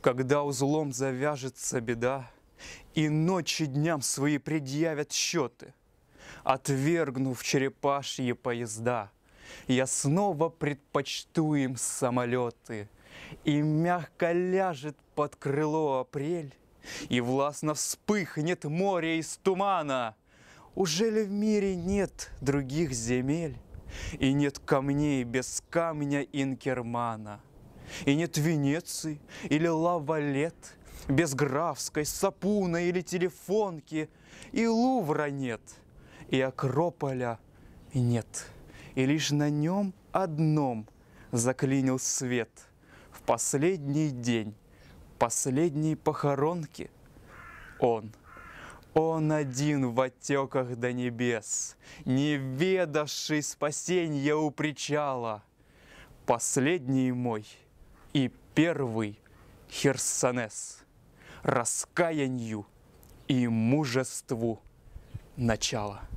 Когда узлом завяжется беда, И ночи дням свои предъявят счеты, Отвергнув черепашьи поезда, Я снова предпочту им самолеты, И мягко ляжет под крыло апрель, И властно вспыхнет море из тумана. Уже ли в мире нет других земель, И нет камней без камня Инкермана? И нет Венеции или лавалет, без графской, сапуна или телефонки, и Лувра нет, и Акрополя нет. И лишь на нем одном заклинил свет в последний день последней похоронки. Он, он один в отеках до небес, не ведавший спасенья у причала, последний мой — и первый Херсонес раскаянью и мужеству начало.